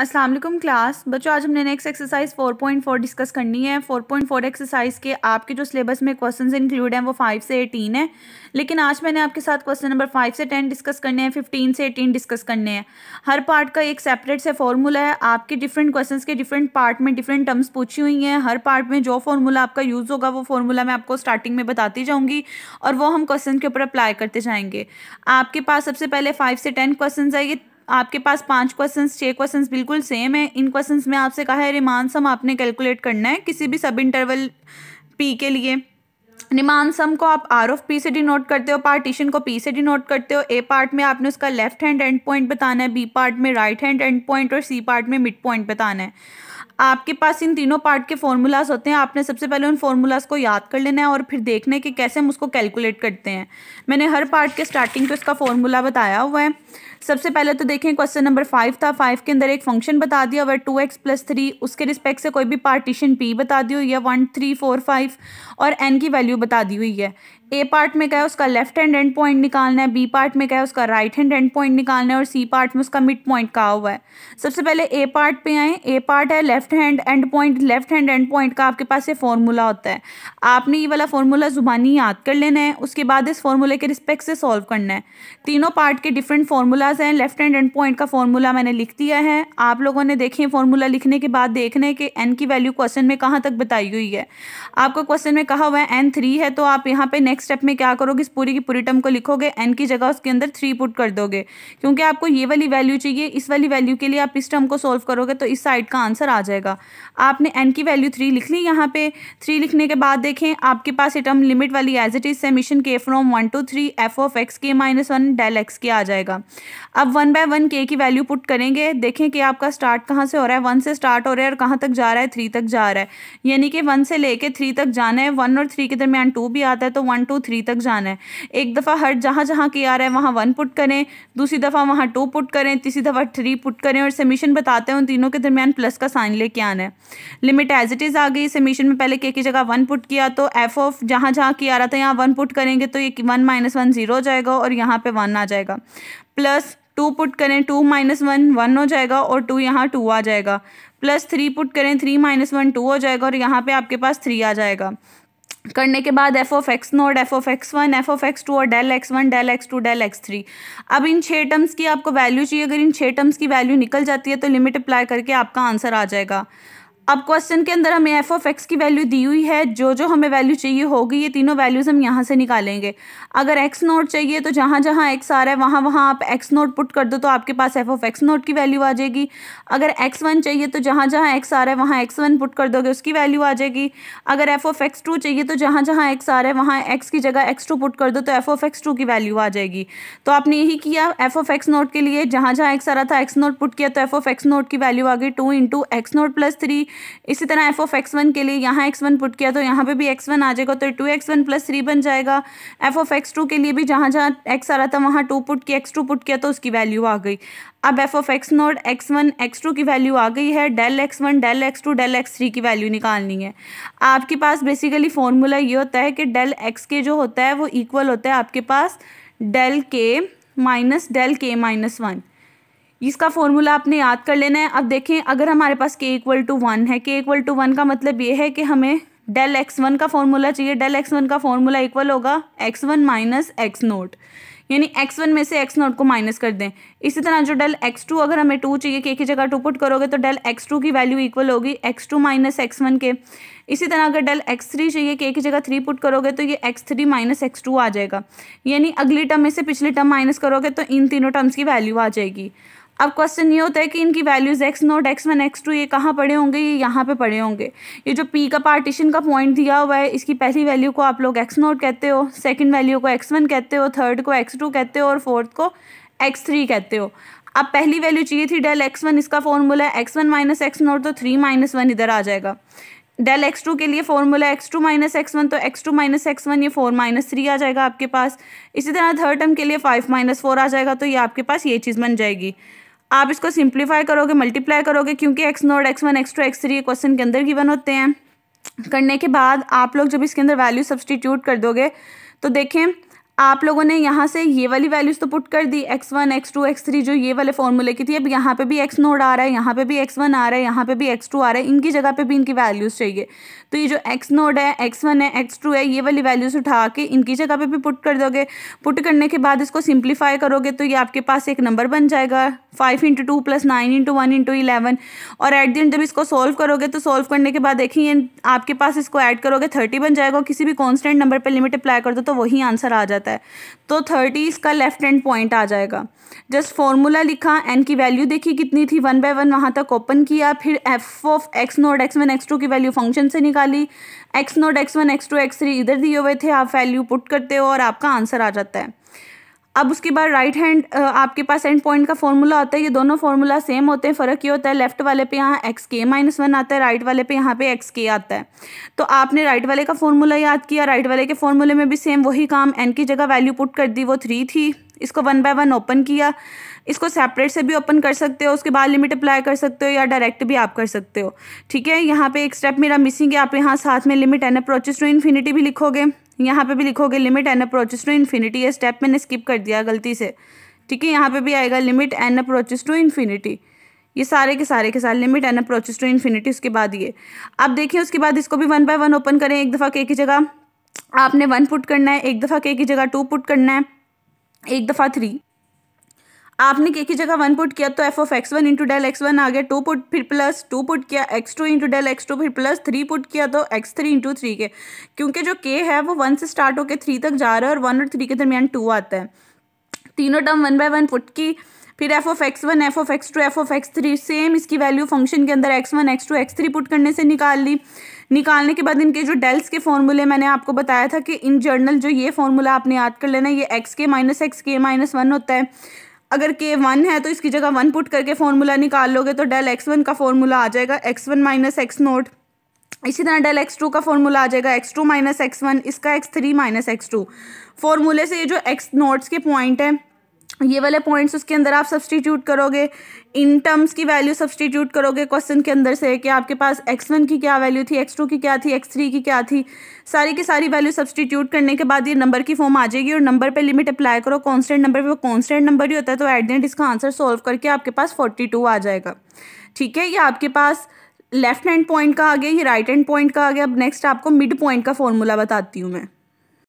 Aslam class बच्चों आज हमने नेक्स्ट एक्सरसाइज 4.4 डिस्कस करनी है 4.4 एक्सरसाइज के आपके जो सिलेबस में क्वेश्चंस इंक्लूड हैं वो 5 से 18 है लेकिन आज मैंने आपके साथ क्वेश्चन नंबर 5 से 10 डिस्कस करने हैं 15 से 18 डिस्कस करने हैं हर पार्ट का एक सेपरेट से फॉर्मूला है आपके डिफरेंट क्वेश्चन के डिफरेंट पार्ट में डिफरेंट टर्म्स पूछी हुई हैं हर पार्ट में जो फॉर्मूला आपका यूज़ होगा वो फॉर्मूला मैं आपको स्टार्टिंग में बताती जाऊँगी और वो हम क्वेश्चन के ऊपर अप्लाई करते जाएंगे आपके पास सबसे पहले फाइव से टेन क्वेश्चन है ये आपके पास पांच क्वेश्चंस छह क्वेश्चंस बिल्कुल सेम है इन क्वेश्चंस में आपसे कहा है रिमान सम आपने कैलकुलेट करना है किसी भी सब इंटरवल पी के लिए रिमान सम को आप आर ऑफ पी से डिनोट करते हो पार्टीशन को पी से डिनोट करते हो ए पार्ट में आपने उसका लेफ्ट हैंड एंड पॉइंट बताना है बी पार्ट में राइट हैंड एंड पॉइंट और सी पार्ट में मिड पॉइंट बताना है आपके पास इन तीनों पार्ट के फॉर्मूलाज होते हैं आपने सबसे पहले उन फॉर्मूलाज को याद कर लेना है और फिर देखना है कि कैसे हम उसको कैलकुलेट करते हैं मैंने हर पार्ट के स्टार्टिंग पे उसका फॉर्मूला बताया हुआ है सबसे पहले तो देखें क्वेश्चन नंबर फाइव था फाइव के अंदर एक फंक्शन बता दिया हुआ टू एक्स प्लस थ्री उसके रिस्पेक्ट से कोई भी पार्टीशन पी बता दी हुई है वन थ्री फोर फाइव और एन की वैल्यू बता दी हुई है ए पार्ट में क्या है उसका लेफ्ट हैंड एंड पॉइंट निकालना है बी पार्ट में क्या है उसका राइट हैंड एंड पॉइंट निकालना है और सी पार्ट में उसका मिड पॉइंट कहा हुआ है सबसे पहले ए पार्ट पे आए ए पार्ट है left hand end point left hand end point का आपके पास ये फॉर्मूला होता है आपने ये वाला फॉर्मूला ज़ुबानी याद कर लेना है उसके बाद इस फॉर्मूले के रिस्पेक्ट से सॉल्व करना है तीनों पार्ट के डिफरेंट फार्मूलाज हैं लेफ्ट हैंड एंड पॉइंट का फॉर्मूला मैंने लिख दिया है आप लोगों ने देखें फॉर्मूला लिखने के बाद देखना है कि एन की वैल्यू क्वेश्चन में कहाँ तक बताई हुई है आपको क्वेश्चन में कहा हुआ है एन थ्री है तो आप यहाँ पे नेक्स्ट नेक्स्ट स्टेप में क्या करोगे इस पूरी की पूरी टर्म को लिखोगे एन की जगह उसके अंदर थ्री पुट कर दोगे क्योंकि आपको ये वाली वैल्यू चाहिए इस वाली वैल्यू के लिए आप इस टर्म को सोल्व करोगे तो इस साइड का आंसर आ जाएगा आपने एन की वैल्यू थ्री लिख ली यहाँ पे थ्री लिखने के बाद देखें आपके पास ये टर्म लिमिट वाली एज इट इज सेमिशन के from one to three f of x k minus one del x k आ जाएगा अब वन बाय वन के की वैल्यू पुट करेंगे देखें कि आपका स्टार्ट कहाँ से हो रहा है वन से स्टार्ट हो रहा है और कहाँ तक जा रहा है थ्री तक जा रहा है यानी कि वन से लेके थ्री तक जाना है वन और थ्री के दरमियान टू भी आता है तो वन टू थ्री तक जाना है एक दफ़ा हर जहाँ जहाँ के आ रहा है वहाँ वन पुट करें दूसरी दफ़ा वहाँ टू पुट करें तीसरी दफ़ा थ्री पुट करें और समीशन बताते हैं उन तीनों के दरमियान प्लस का साइन लेके आना है लिमिट एज इट इज़ आ गई समीशन में पहले के की जगह वन पुट किया तो एफ ऑफ जहाँ जहाँ की आ रहा था यहाँ वन पुट करेंगे तो ये वन माइनस वन ज़ीरो हो जाएगा और यहाँ पर वन आ जाएगा प्लस टू पुट करें टू माइनस वन वन हो जाएगा और टू यहाँ टू आ जाएगा प्लस थ्री पुट करें थ्री माइनस वन टू हो जाएगा और यहाँ पे आपके पास थ्री आ जाएगा करने के बाद f of x naught f of x one f of x two और del x one del x two del x three अब इन छह टर्म्स की आपको वैल्यू चाहिए अगर इन छह टर्म्स की वैल्यू निकल जाती है तो लिमिट अप्लाई करके आपका आंसर आ जाएगा अब क्वेश्चन के अंदर हमें एफ ऑफ एक्स की वैल्यू दी हुई है जो जो हमें वैल्यू चाहिए होगी ये तीनों वैल्यूज़ हम यहाँ से निकालेंगे अगर एक्स नोट चाहिए तो जहाँ जहाँ एक्स आ रहा है वहाँ वहाँ आप एक्स नोट पुट कर दो तो आपके पास एफ ऑफ एक्स नोट की वैल्यू आ जाएगी अगर एक्स वन चाहिए तो जहाँ जहाँ एक्स आ रहा है वहाँ एक्स वन पुट कर दोगे उसकी वैल्यू आ जाएगी अगर एफ ऑफ एक्स टू चाहिए तो जहाँ जहाँ एक्स आ रहा है वहाँ एक्स की जगह एक्स टू पुट कर दो तो एफ ऑफ एक्स टू की वैल्यू आ जाएगी तो आपने यही किया एफ ऑफ एक्स नोट के लिए जहाँ जहाँ एक्स आ रहा था एक्स नोट पुट किया तो एफ ऑफ एक्स नोट की वैल्यू आ गई two into x naught plus three इसी तरह एफ ऑफ एक्स वन के लिए यहाँ एक्स वन पुट किया तो यहाँ पे भी एक्स वन आ जाएगा तो two x one plus three बन जाएगा एफ ऑफ एक्स टू के लिए भी जहाँ जहाँ एक्स आ रहा था वहाँ टू पुट किया एक्स टू पुट किया तो उसकी वैल्यू आ गई अब f of x naught x one x two की वैल्यू आ गई है del x one del x two del x three की वैल्यू निकालनी है आपके पास बेसिकली फॉर्मूला ये होता है कि डेल एक्स के जो होता है वो इक्वल होता है आपके पास del k minus del k minus one इसका फॉर्मूला आपने याद कर लेना है अब देखें अगर हमारे पास के इक्वल टू वन है के इक्वल टू वन का मतलब ये है कि हमें डेल एक्स वन का फॉर्मूला चाहिए डेल एक्स वन का फॉर्मूला इक्वल होगा x one minus x naught यानी एक्स वन में से एक्स नोट को माइनस कर दें इसी तरह जो डेल एक्स टू अगर हमें टू चाहिए के की जगह टू पुट करोगे तो डेल एक्स टू की वैल्यू इक्वल होगी x two minus x one के इसी तरह अगर डेल एक्स थ्री चाहिए के की जगह थ्री पुट करोगे तो ये x three minus x two आ जाएगा यानी अगली टर्म में से पिछली टर्म माइनस करोगे तो इन तीनों टर्म्स की वैल्यू आ जाएगी अब क्वेश्चन ये होता है कि इनकी values x naught x one x two ये कहाँ पड़े होंगे ये यहाँ पे पड़े होंगे ये जो पी का पार्टीशन का पॉइंट दिया हुआ है इसकी पहली वैल्यू को आप लोग एक्स नोट कहते हो सेकंड वैल्यू को एक्स वन कहते हो थर्ड को एक्स टू कहते हो और फोर्थ को एक्स थ्री कहते हो अब पहली वैल्यू चाहिए थी डेल एक्स वन इसका फॉर्मूला है x one minus x naught तो थ्री माइनस वन इधर आ जाएगा डेल एक्स टू के लिए formula x two minus x one तो x two minus x one ये फोर माइनस थ्री आ जाएगा आपके पास इसी तरह थर्ड टर्म के लिए फाइव माइनस फोर आ जाएगा तो ये आपके पास ये चीज़ बन जाएगी आप इसको सिंप्लीफाई करोगे मल्टीप्लाई करोगे क्योंकि x naught x one x two x three question के अंदर गिवन होते हैं करने के बाद आप लोग जब इसके अंदर वैल्यू सब्सटीट्यूट कर दोगे तो देखें आप लोगों ने यहाँ से ये वाली वैल्यूज़ तो पुट कर दी x one x two x three जो ये वाले फॉर्मूले की थी अब यहाँ पे भी एक्स नोड आ रहा है यहाँ पे भी एक्स वन आ रहा है यहाँ पे भी एक्स टू आ रहा है इनकी जगह पे भी इनकी वैल्यूज़ चाहिए तो ये जो एक्स नोड है एक्स वन है एक्स टू है ये वाली वैल्यूज़ उठा के इनकी जगह पर भी पुट कर दोगे पुट करने के बाद इसको सिंप्लीफाई करोगे तो ये आपके पास एक नंबर बन जाएगा five into two plus nine into one into eleven और एट द जब इसको सोल्व करोगे तो सोल्व करने के बाद देखिए आपके पास इसको ऐड करोगे थर्टी बन जाएगा किसी भी कॉन्स्टेंट नंबर पर लिमिट अप्लाई कर दो तो वही आंसर आ जाता है जाता है तो थर्टी इसका लेफ्ट एंड पॉइंट आ जाएगा जस्ट फॉर्मूला लिखा एन की वैल्यू देखी कितनी थी वन बाय वन वहाँ तक ओपन किया फिर f of x naught x one x two की वैल्यू फंक्शन से निकाली x naught x one x two x three इधर दिए हुए थे आप वैल्यू पुट करते हो और आपका आंसर आ जाता है अब उसके बाद राइट हैंड आपके पास एंड पॉइंट का फॉर्मूला होता है ये दोनों फार्मूला सेम होते हैं फ़र्क ये होता है लेफ्ट वाले पे यहाँ एक्स के माइनस वन आता है राइट वाले पे यहाँ पे एक्स के आता है तो आपने राइट वाले का फॉर्मूला याद किया राइट वाले के फॉर्मूले में भी सेम वही काम एन की जगह वैल्यू पुट कर दी वो थ्री थी इसको वन बाय वन ओपन किया इसको सेपरेट से भी ओपन कर सकते हो उसके बाद लिमिट अप्लाई कर सकते हो या डायरेक्ट भी आप कर सकते हो ठीक है यहाँ पे एक स्टेप मेरा मिसिंग है आप यहाँ साथ में limit n approaches to infinity भी लिखोगे यहाँ पे भी लिखोगे limit n approaches to infinity ये स्टेप मैंने स्किप कर दिया गलती से ठीक है यहाँ पे भी आएगा limit n approaches to infinity ये सारे के सारे के साथ limit n approaches to infinity उसके बाद ये अब देखिए उसके बाद इसको भी वन बाय वन ओपन करें एक दफ़ा के की जगह आपने वन पुट करना है एक दफ़ा के की जगह टू पुट करना है एक दफ़ा थ्री आपने एक ही जगह वन पुट किया तो f of x one into del x one आ गया टू पुट फिर प्लस टू पुट किया x two into del x two फिर प्लस थ्री पुट किया तो एक्स थ्री इंटू थ्री के क्योंकि जो के है वो वन से स्टार्ट होकर थ्री तक जा रहा है और वन और थ्री के दरमियान टू आता है तीनों term one by one put की फिर f of x one f of x two f of x three same इसकी वैल्यू फंक्शन के अंदर x one x two x three put करने से निकाल ली निकालने के बाद इनके जो डेल्स के फॉर्मूले मैंने आपको बताया था कि इन जर्नल जो ये फॉर्मूला आपने याद कर लेना ये x k minus x k minus one होता है अगर के वन है तो इसकी जगह वन पुट करके फॉर्मूला निकाल लोगे तो डेल एक्स वन का फॉर्मूला आ जाएगा x one minus x naught इसी तरह डेल एक्स टू का फॉर्मूला आ जाएगा x two minus x one इसका x three minus x two फॉर्मूले से ये जो एक्स नोट्स के पॉइंट हैं ये वाले पॉइंट्स उसके अंदर आप सब्सटीट्यूट करोगे इन टर्म्स की वैल्यू सब्सटीट्यूट करोगे क्वेश्चन के अंदर से कि आपके पास एक्स वन की क्या वैल्यू थी एक्स टू की क्या थी एक्स थ्री की क्या थी सारी की सारी वैल्यू सब्सटीट्यूट करने के बाद ये नंबर की फॉर्म आ जाएगी और नंबर पे लिमिट अप्लाई करो कॉन्स्टेंट नंबर पर वो नंबर ही होता है तो एट देंट इसका आंसर सॉल्व करके आपके पास फोर्टी टू आ जाएगा ठीक है ये आपके पास लेफ्ट हैंड पॉइंट का आ गया ये राइट हैंड पॉइंट का आ गया अब नेक्स्ट आपको मिड पॉइंट का फॉर्मूला बताती हूँ मैं